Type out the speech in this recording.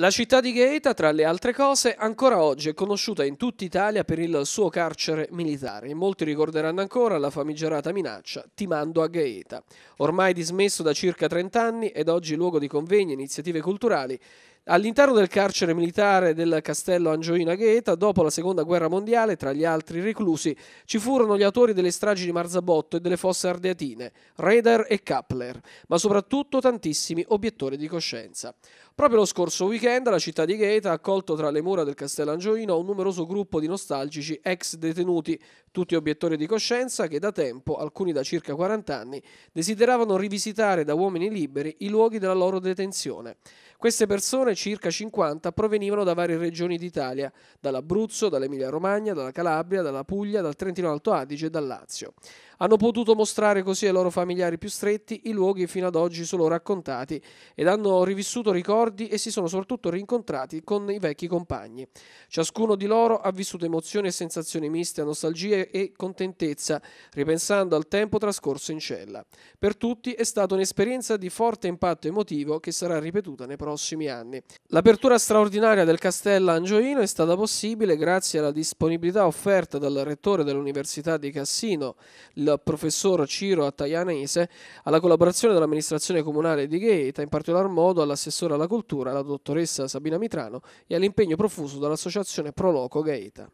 La città di Gaeta, tra le altre cose, ancora oggi è conosciuta in tutta Italia per il suo carcere militare. In molti ricorderanno ancora la famigerata minaccia Ti mando a Gaeta. Ormai dismesso da circa 30 anni ed oggi luogo di convegni e iniziative culturali, All'interno del carcere militare del castello Angioina Gaeta, dopo la seconda guerra mondiale, tra gli altri reclusi, ci furono gli autori delle stragi di Marzabotto e delle fosse ardeatine, Raider e Kappler, ma soprattutto tantissimi obiettori di coscienza. Proprio lo scorso weekend la città di Gaeta ha accolto tra le mura del castello Angioino un numeroso gruppo di nostalgici ex detenuti, tutti obiettori di coscienza che da tempo, alcuni da circa 40 anni, desideravano rivisitare da uomini liberi i luoghi della loro detenzione. Queste persone persone, circa 50, provenivano da varie regioni d'Italia, dall'Abruzzo, dall'Emilia-Romagna, dalla Calabria, dalla Puglia, dal Trentino-Alto Adige e dal Lazio. Hanno potuto mostrare così ai loro familiari più stretti i luoghi fino ad oggi solo raccontati ed hanno rivissuto ricordi e si sono soprattutto rincontrati con i vecchi compagni. Ciascuno di loro ha vissuto emozioni e sensazioni miste a nostalgia e contentezza, ripensando al tempo trascorso in cella. Per tutti è stata un'esperienza di forte impatto emotivo che sarà ripetuta nei prossimi anni. L'apertura straordinaria del castello angioino è stata possibile grazie alla disponibilità offerta dal rettore dell'Università di Cassino, il professor Ciro Attaianese, alla collaborazione dell'amministrazione comunale di Gaeta, in particolar modo all'assessore alla cultura, la dottoressa Sabina Mitrano, e all'impegno profuso dall'associazione Proloco Gaeta.